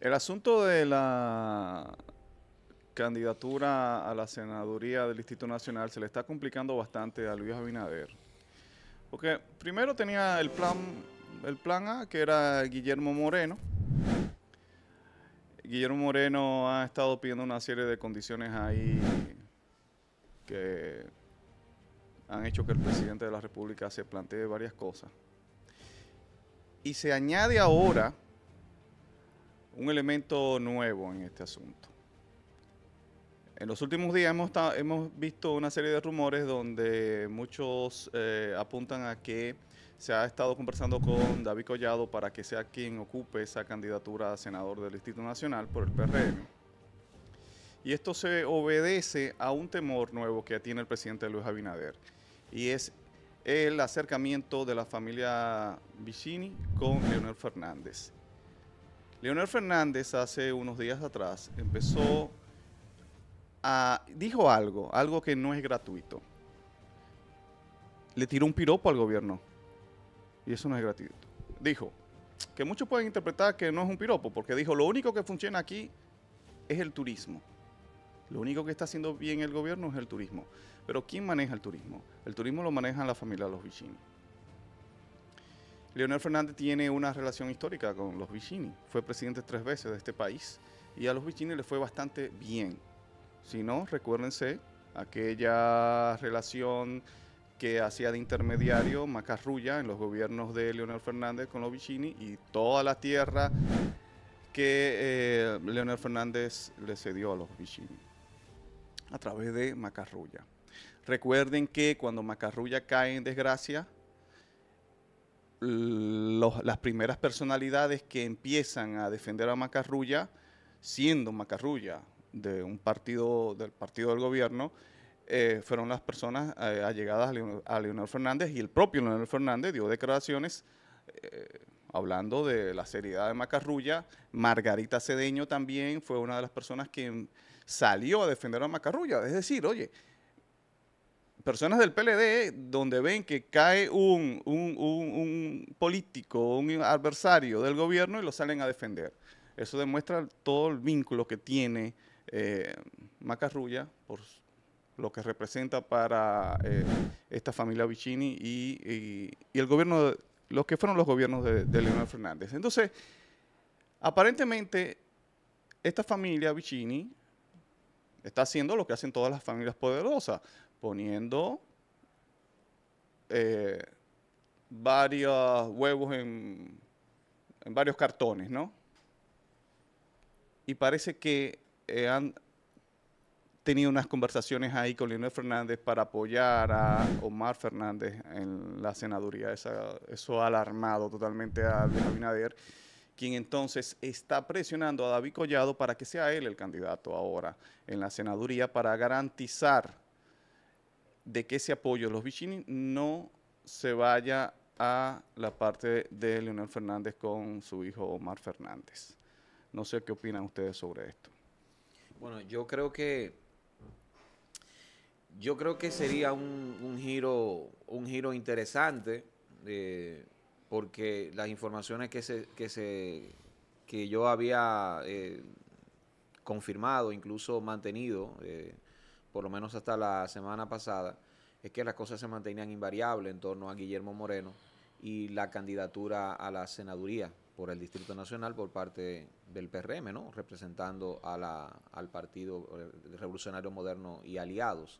El asunto de la candidatura a la senaduría del Instituto Nacional se le está complicando bastante a Luis Abinader. Porque primero tenía el plan, el plan A, que era Guillermo Moreno. Guillermo Moreno ha estado pidiendo una serie de condiciones ahí que han hecho que el presidente de la República se plantee varias cosas. Y se añade ahora un elemento nuevo en este asunto. En los últimos días hemos, visto una serie de rumores donde muchos eh, apuntan a que se ha estado conversando con David Collado para que sea quien ocupe esa candidatura a senador del instituto Nacional por el PRM. Y esto se obedece a un temor nuevo que tiene el presidente Luis Abinader, y es el acercamiento de la familia Vicini con Leonel Fernández. Leonel Fernández hace unos días atrás empezó a... dijo algo, algo que no es gratuito. Le tiró un piropo al gobierno. Y eso no es gratuito. Dijo, que muchos pueden interpretar que no es un piropo, porque dijo, lo único que funciona aquí es el turismo. Lo único que está haciendo bien el gobierno es el turismo. Pero ¿quién maneja el turismo? El turismo lo manejan la familia, los vecinos. Leonel Fernández tiene una relación histórica con los Vicini. Fue presidente tres veces de este país y a los Vicini le fue bastante bien. Si no, recuérdense aquella relación que hacía de intermediario Macarrulla en los gobiernos de Leonel Fernández con los Vicini y toda la tierra que eh, Leonel Fernández le cedió a los Vicini a través de Macarrulla. Recuerden que cuando Macarrulla cae en desgracia, las primeras personalidades que empiezan a defender a Macarrulla, siendo Macarrulla de un partido, del partido del gobierno, eh, fueron las personas eh, allegadas a, Leonel Fernández y el propio Leonel Fernández dio declaraciones eh, hablando de la seriedad de Macarrulla. Margarita Cedeño también fue una de las personas que salió a defender a Macarrulla. Es decir, oye, personas del PLD, donde ven que cae un, político, un adversario del gobierno y lo salen a defender. Eso demuestra todo el vínculo que tiene eh, Macarrulla por lo que representa para eh, esta familia Vicini y, el gobierno, los que fueron los gobiernos de, Leonel Fernández. Entonces, aparentemente, esta familia Vicini está haciendo lo que hacen todas las familias poderosas, poniendo eh, varios huevos en, varios cartones, ¿no? Y parece que eh, han tenido unas conversaciones ahí con Leonel Fernández para apoyar a Omar Fernández en la senaduría. eso ha alarmado totalmente a Abinader, quien entonces está presionando a David Collado para que sea él el candidato ahora en la senaduría para garantizar de que ese apoyo los Vicini no se vaya a la parte de Leonel Fernández con su hijo Omar Fernández. No sé qué opinan ustedes sobre esto. Bueno, yo creo que yo creo que sería un, giro un giro interesante eh, porque las informaciones que se que se que yo había eh, confirmado, incluso mantenido eh, por lo menos hasta la semana pasada, es que las cosas se mantenían invariables en torno a Guillermo Moreno y la candidatura a la senaduría por el Distrito Nacional por parte del PRM, ¿no? Representando al Partido Revolucionario Moderno y aliados.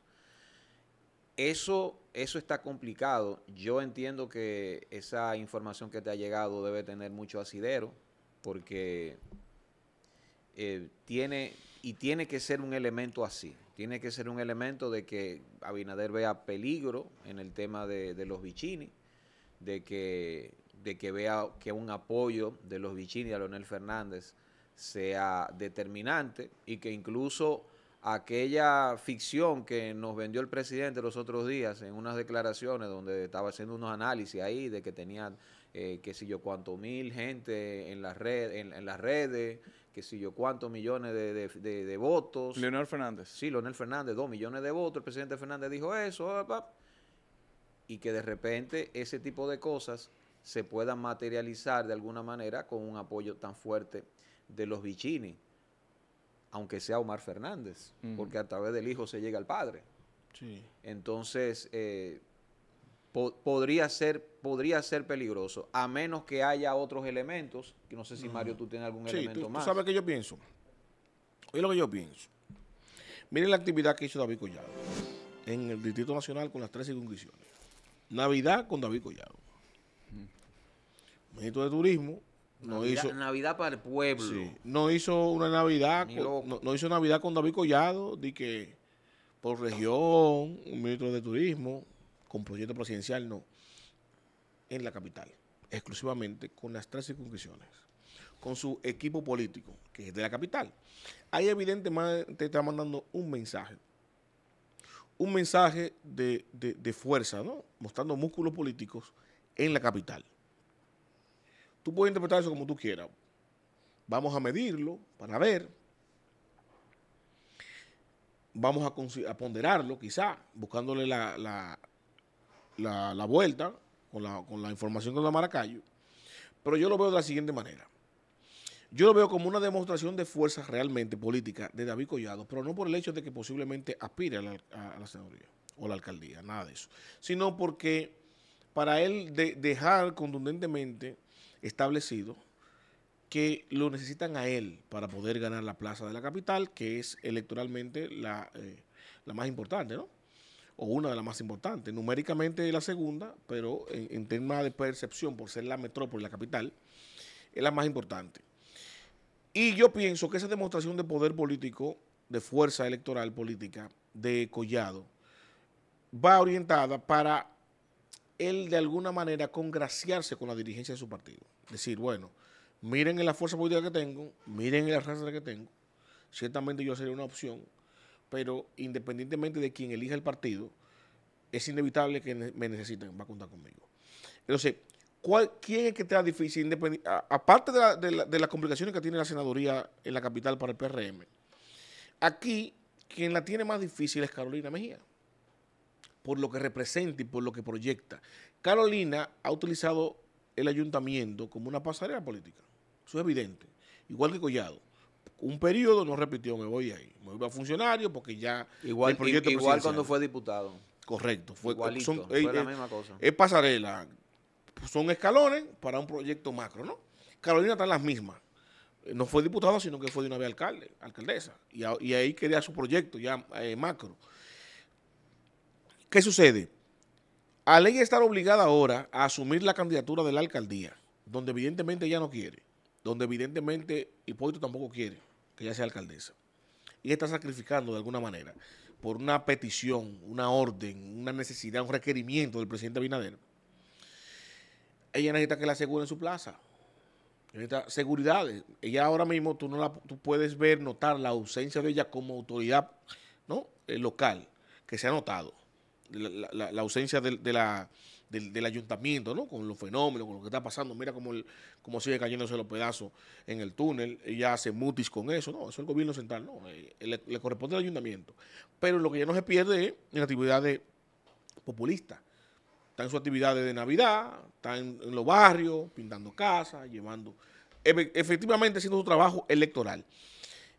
Eso, eso está complicado. Yo entiendo que esa información que te ha llegado debe tener mucho asidero, porque eh, tiene, y tiene que ser un elemento así tiene que ser un elemento de que Abinader vea peligro en el tema de, los bichini, de que, de que vea que un apoyo de los bichini a Leonel Fernández sea determinante y que incluso aquella ficción que nos vendió el presidente los otros días en unas declaraciones donde estaba haciendo unos análisis ahí de que tenía, eh, qué sé yo, cuánto mil gente en, la red, en, las redes, que sé yo, cuántos millones de, votos. Leonel Fernández. Sí, Leonel Fernández, dos millones de votos. El presidente Fernández dijo eso, y que de repente ese tipo de cosas se puedan materializar de alguna manera con un apoyo tan fuerte de los bichini aunque sea Omar Fernández, porque a través del hijo se llega al padre. Entonces, eh, podría, ser, podría ser peligroso, a menos que haya otros elementos, que no sé si Mario tú tienes algún sí, tú, ¿Sabes qué yo pienso? Oye lo que yo pienso. Miren la actividad que hizo David Collado en el Distrito Nacional con las tres circunscripciones. Navidad con David Collado. Ministro de Turismo, no hizo Navidad para el pueblo. No hizo una Navidad, con, no, hizo Navidad con David Collado, Di que por región, un ministro de turismo, con proyecto presidencial, no. En la capital, exclusivamente con las tres circunscripciones, con su equipo político, que es de la capital. Ahí evidentemente está mandando un mensaje. Un mensaje de, de fuerza, ¿no? Mostrando músculos políticos en la capital. Tú puedes interpretar eso como tú quieras. Vamos a medirlo para ver. Vamos a, ponderarlo, quizá, buscándole la, la, vuelta con la, con la información de la Maracayo. Pero yo lo veo de la siguiente manera. Yo lo veo como una demostración de fuerza realmente política de David Collado, pero no por el hecho de que posiblemente aspire a la, a o la alcaldía, nada de eso, sino porque para él dejar contundentemente establecido que lo necesitan a él para poder ganar la plaza de la capital, que es electoralmente eh, la, más importante, ¿no? O una de las más importantes. Numéricamente es la segunda, pero en, en tema de percepción, por ser la metrópoli, la capital, es la más importante. Y yo pienso que esa demostración de poder político, de fuerza electoral política de Collado, va orientada para él de alguna manera congraciarse con la dirigencia de su partido. Decir, bueno, miren en la fuerza política que tengo, miren en la raza que tengo, ciertamente yo sería una opción, pero independientemente de quien elija el partido, es inevitable que me necesiten, va a contar conmigo. Entonces, ¿quién es que está difícil? aparte de, de las complicaciones que tiene la senaduría en la capital para el PRM, aquí quien la tiene más difícil es Carolina Mejía por lo que representa y por lo que proyecta. Carolina ha utilizado el ayuntamiento como una pasarela política. Eso es evidente. Igual que Collado. Un periodo no repitió, me voy ahí. Me voy a funcionario porque ya... Igual, el proyecto igual cuando fue diputado. Correcto. Fue, Es pasarela. Son escalones para un proyecto macro, ¿no? Carolina está en las mismas no fue diputado, sino que fue de una vez alcalde, alcaldesa. Y, ahí quería su proyecto ya eh, macro. ¿Qué sucede? A ley estar obligada ahora a asumir la candidatura de la alcaldía, donde evidentemente ella no quiere, donde evidentemente Hipólito tampoco quiere que ella sea alcaldesa. Y está sacrificando de alguna manera por una petición, una orden, una necesidad, un requerimiento del presidente Abinader. Ella necesita que la aseguren su plaza. Necesita seguridad. Ella ahora mismo, tú, no la, puedes ver, notar la ausencia de ella como autoridad ¿no? Eh, local, que se ha notado la, ausencia de, la, del, ayuntamiento, ¿no? Con los fenómenos, con lo que está pasando. Mira cómo, sigue cayéndose los pedazos en el túnel. ya hace mutis con eso, ¿no? Eso es el gobierno central, ¿no? Eh, le, corresponde al ayuntamiento. Pero lo que ya no se pierde es en actividades populistas. Está en sus actividades de Navidad, está en, los barrios, pintando casas, llevando... Efectivamente haciendo su trabajo electoral.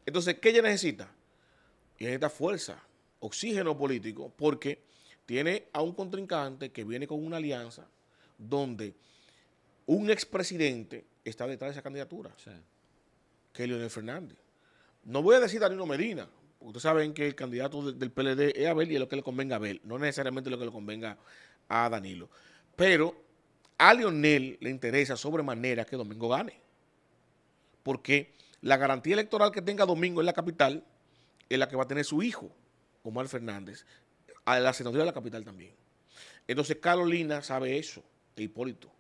Entonces, ¿qué ella necesita? Y necesita fuerza, oxígeno político, porque tiene a un contrincante que viene con una alianza donde un expresidente está detrás de esa candidatura, que es Leonel Fernández. No voy a decir Danilo Medina, porque ustedes saben que el candidato del PLD es Abel y es lo que le convenga a Abel, no necesariamente lo que le convenga a Danilo. Pero a Leonel le interesa sobremanera que Domingo gane, porque la garantía electoral que tenga Domingo en la capital es la que va a tener su hijo, Omar Fernández, a la senadora de la capital también. Entonces Carolina sabe eso, e Hipólito.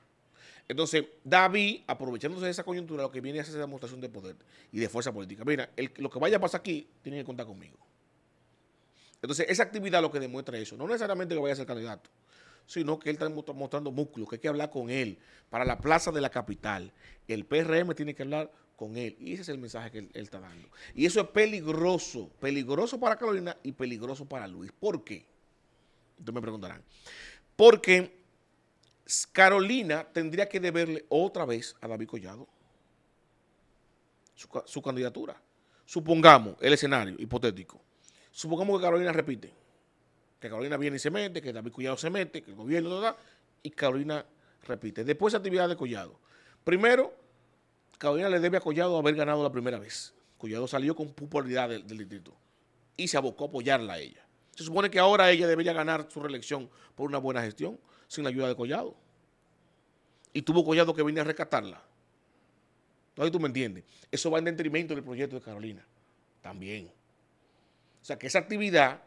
Entonces, David, aprovechándose de esa coyuntura, lo que viene es esa demostración de poder y de fuerza política. Mira, lo que vaya a pasar aquí, tiene que contar conmigo. Entonces, esa actividad lo que demuestra eso. No necesariamente que vaya a ser candidato, sino que él está mostrando músculo, que hay que hablar con él para la plaza de la capital. El PRM tiene que hablar con él. Y ese es el mensaje que él, él está dando. Y eso es peligroso. Peligroso para Carolina y peligroso para Luis. ¿Por qué? Ustedes me preguntarán. Porque Carolina tendría que deberle otra vez a David Collado su, candidatura. Supongamos el escenario hipotético. Supongamos que Carolina repite. Que Carolina viene y se mete, que David Collado se mete, que el gobierno, da, y Carolina repite. Después actividad de Collado. Primero, Carolina le debe a Collado haber ganado la primera vez. Collado salió con popularidad del, del distrito y se abocó a apoyarla a ella. Se supone que ahora ella debería ganar su reelección por una buena gestión, sin la ayuda de Collado. Y tuvo Collado que venir a rescatarla. Entonces tú me entiendes. Eso va en detrimento del proyecto de Carolina. También. O sea, que esa actividad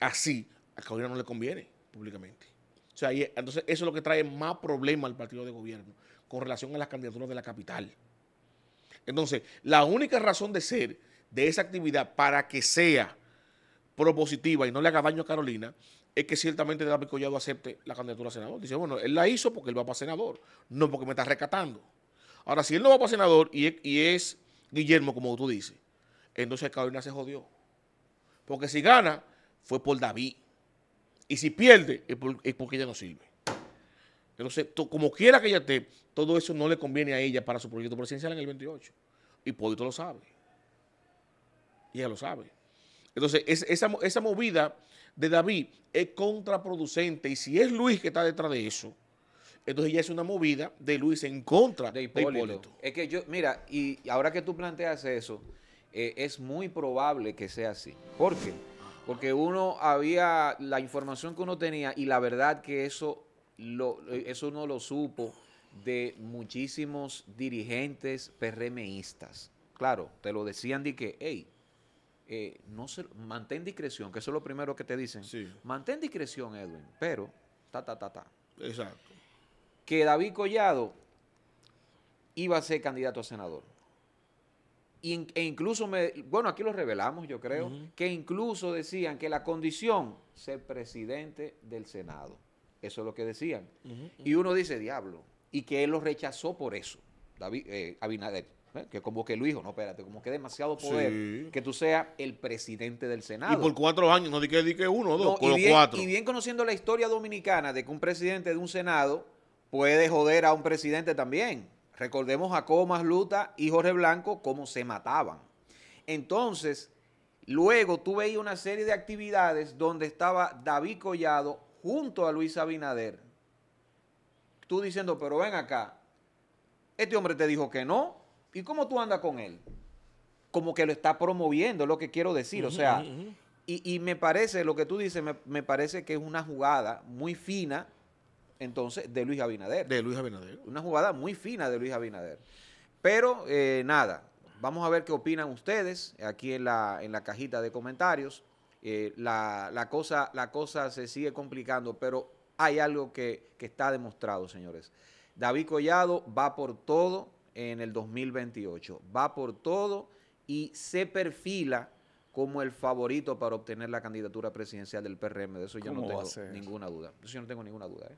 así a Carolina no le conviene públicamente. O sea, entonces eso es lo que trae más problema al partido de gobierno con relación a las candidaturas de la capital. Entonces, la única razón de ser de esa actividad para que sea propositiva y no le haga daño a Carolina, es que ciertamente David Collado acepte la candidatura a senador. Dice, bueno, él la hizo porque él va para senador, no porque me está rescatando. Ahora, si él no va para senador y es, Guillermo, como tú dices, entonces Carolina se jodió. Porque si gana, fue por David. Y si pierde, es, porque ella no sirve. Entonces, como quiera que ella esté, todo eso no le conviene a ella para su proyecto presidencial en el 28. Y Pódito lo sabe. Y ella lo sabe. Entonces, esa, esa movida de David es contraproducente. Y si es Luis que está detrás de eso, entonces ya es una movida de Luis en contra de Hipólito. Es que yo, mira, y ahora que tú planteas eso, eh, es muy probable que sea así. ¿Por qué? Porque uno había la información que uno tenía y la verdad que eso, lo, eh, eso no lo supo de muchísimos dirigentes PRMistas. Claro, te lo decían de que, hey, eh, no se, mantén discreción, que eso es lo primero que te dicen. Mantén discreción, Edwin, pero ta, ta, ta, ta. Exacto. Que David Collado iba a ser candidato a senador. e incluso, me, bueno, aquí lo revelamos, yo creo, que incluso decían que la condición, ser presidente del Senado. Eso es lo que decían. Y uno dice, diablo, y que él lo rechazó por eso, David, eh, Abinader. ¿Eh? que como que el hijo, no, espérate, como que demasiado poder que tú seas el presidente del Senado. Y por cuatro años, no di que, di que uno dos, bien, cuatro. Y bien conociendo la historia dominicana de que un presidente de un Senado puede joder a un presidente también. Recordemos a Comas Luta y Jorge Blanco cómo se mataban. Entonces, luego tú veías una serie de actividades donde estaba David Collado junto a Luis Abinader. Tú diciendo, pero ven acá, este hombre te dijo que no, ¿Y cómo tú andas con él? Como que lo está promoviendo, es lo que quiero decir. o sea, y, me parece, lo que tú dices, me, parece que es una jugada muy fina, entonces, de Luis Abinader. De Luis Abinader. Una jugada muy fina de Luis Abinader. Pero eh, nada, vamos a ver qué opinan ustedes aquí en la, en la cajita de comentarios. Eh, la, cosa, la cosa se sigue complicando, pero hay algo que, que está demostrado, señores. David Collado va por todo en el 2028. Va por todo y se perfila como el favorito para obtener la candidatura presidencial del PRM. De eso yo no tengo ninguna duda. yo no tengo ninguna duda. ¿eh?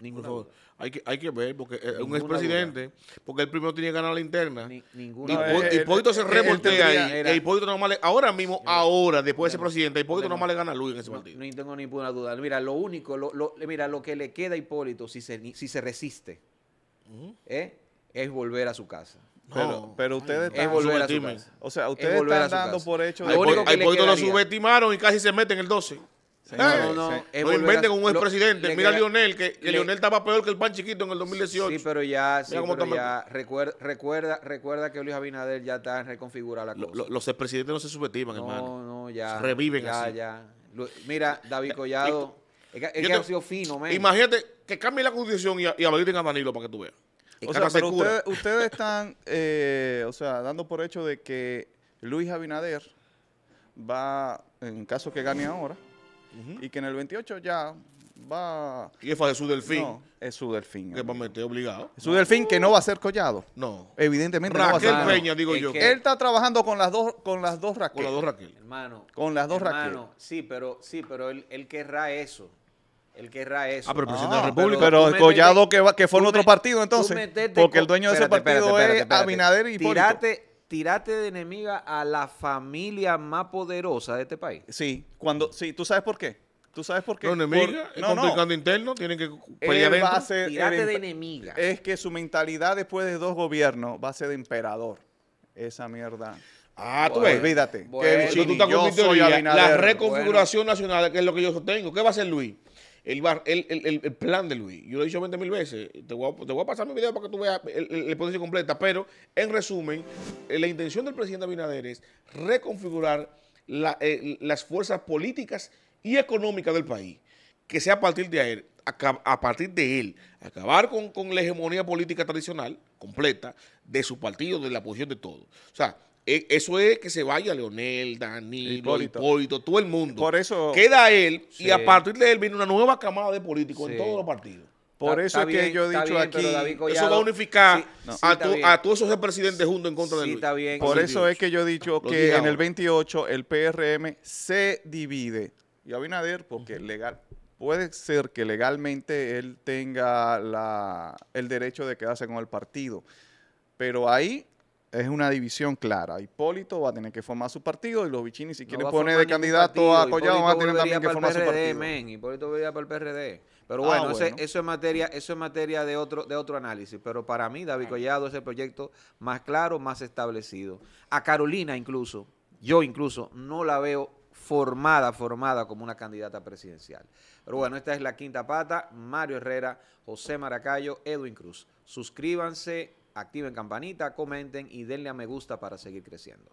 Ninguna Hay que, ver, porque eh, un expresidente, porque él primero tiene que ganar la interna. ninguna. Hipólito se revoltea ahí. E Hipólito ahora mismo, ahora, después de ser presidente, Hipólito nomás le gana a Luis en ese partido. No tengo ninguna duda. Mira, lo único, lo, mira, lo que le queda a Hipólito si se, si se resiste, ¿eh? es volver a su casa. pero, ustedes están, es O sea, ustedes están dando por hecho de Hay lo subestimaron y casi se meten el 12. No, no, no, no inventen con un expresidente. Mira a Lionel, que, Lionel estaba peor que el pan chiquito en el 2018. Sí, pero ya, ya recuerda, recuerda, que Luis Abinader ya está en reconfigurar la cosa. los expresidentes no se subestiman, hermano. No, no, ya. reviven así. Ya. Mira, David Collado, es que, ha sido fino, Imagínate que cambie la condición y, y habiliten a Danilo para que tú veas o sea, ustedes, están, eh, o sea, dando por hecho de que Luis Abinader va, en caso que gane ahora, y que en el 28 ya va... Y es su delfín. No, es su delfín. Que va a meter obligado. Es su delfín que no va a ser collado. No. Evidentemente no va a ser. Peña, digo yo. Él está trabajando con las dos, con las dos Raquel. Con las dos Raquel. Hermano. Con las dos hermano, Raquel. Sí, pero, sí, pero él, él querrá eso. El que querrá eso. Ah, pero el presidente de la República. Pero, pero Collado que, fue en forma otro partido entonces. porque el dueño de ese partido es Abinader y Tirate, tirate de enemiga a la familia más poderosa de este país. Sí, cuando, sí, ¿tú sabes por qué? ¿Tú sabes por qué? enemiga, interno, tienen que pelear de enemiga. Es que su mentalidad después de dos gobiernos va a ser de emperador. Esa mierda. Ah, tú ves. Olvídate. que, si tú estás con mi teoría, la reconfiguración nacional, que es lo que yo sostengo, ¿qué va a hacer Luis? el, plan de Luis. Yo lo he dicho 20 mil veces. Te voy, a, pasar mi video para que tú veas la posición completa. Pero, en resumen, eh, la intención del presidente Abinader es reconfigurar eh, las fuerzas políticas y económicas del país. Que sea a partir de él, a, a partir de él acabar con, la hegemonía política tradicional completa de su partido, de la posición de todos, O sea, e, eso es que se vaya Leonel, Danilo, Hipólito. todo el mundo. Por eso. Queda él y a partir de él viene una nueva camada de políticos en todos los partidos. Por eso es que yo he dicho aquí. eso va a unificar a, todos esos presidentes juntos en contra de él. Por eso es que yo he dicho que en el 28 el PRM se divide. Y Abinader, porque puede ser que legalmente él tenga el derecho de quedarse con el partido. Pero ahí es una división clara. Hipólito va a tener que formar su partido y los bichinis, si quieren poner de candidato a Collado, van a tener también que formar su partido. Hipólito veía para el PRD. Pero ah, bueno, eso es materia, eso es materia de otro, de otro análisis. Pero para mí, David Collado es el proyecto más claro, más establecido. A Carolina incluso, yo incluso, no la veo formada, formada como una candidata presidencial. Pero bueno, esta es la quinta pata. Mario Herrera, José Maracayo, Edwin Cruz. Suscríbanse activen campanita, comenten y denle a me gusta para seguir creciendo.